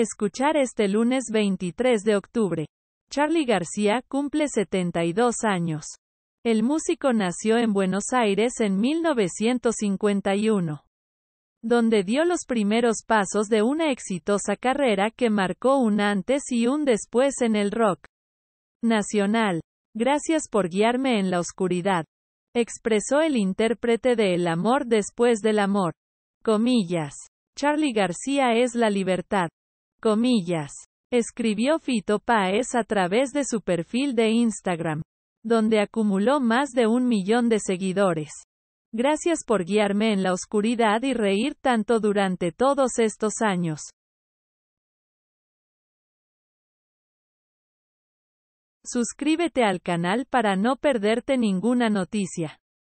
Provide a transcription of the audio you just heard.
escuchar este lunes 23 de octubre. Charlie García cumple 72 años. El músico nació en Buenos Aires en 1951, donde dio los primeros pasos de una exitosa carrera que marcó un antes y un después en el rock nacional. Gracias por guiarme en la oscuridad, expresó el intérprete de El amor después del amor. Comillas. Charlie García es la libertad comillas, escribió Fito Páez a través de su perfil de Instagram, donde acumuló más de un millón de seguidores. Gracias por guiarme en la oscuridad y reír tanto durante todos estos años. Suscríbete al canal para no perderte ninguna noticia.